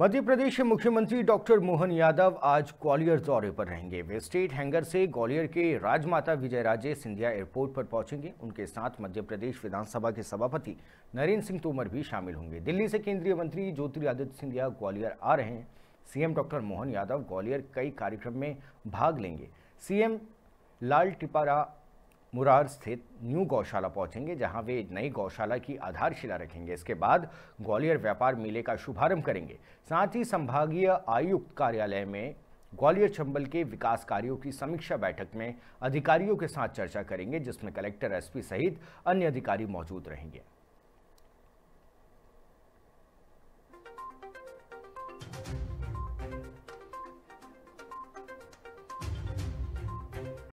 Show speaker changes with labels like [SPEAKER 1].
[SPEAKER 1] मध्य प्रदेश के मुख्यमंत्री डॉक्टर मोहन यादव आज ग्वालियर दौरे पर रहेंगे वे स्टेट हैंगर से ग्वालियर के राजमाता विजयराजे सिंधिया एयरपोर्ट पर पहुंचेंगे उनके साथ मध्य प्रदेश विधानसभा के सभापति नरेंद्र सिंह तोमर भी शामिल होंगे दिल्ली से केंद्रीय मंत्री ज्योतिरादित्य सिंधिया ग्वालियर आ रहे हैं सीएम डॉक्टर मोहन यादव ग्वालियर कई कार्यक्रम में भाग लेंगे सीएम लाल टिपारा मुरार स्थित न्यू गौशाला पहुंचेंगे जहां वे नई गौशाला की आधारशिला रखेंगे इसके बाद ग्वालियर व्यापार मेले का शुभारंभ करेंगे साथ ही संभागीय आयुक्त कार्यालय में ग्वालियर चंबल के विकास कार्यों की समीक्षा बैठक में अधिकारियों के साथ चर्चा करेंगे जिसमें कलेक्टर एसपी सहित अन्य अधिकारी मौजूद रहेंगे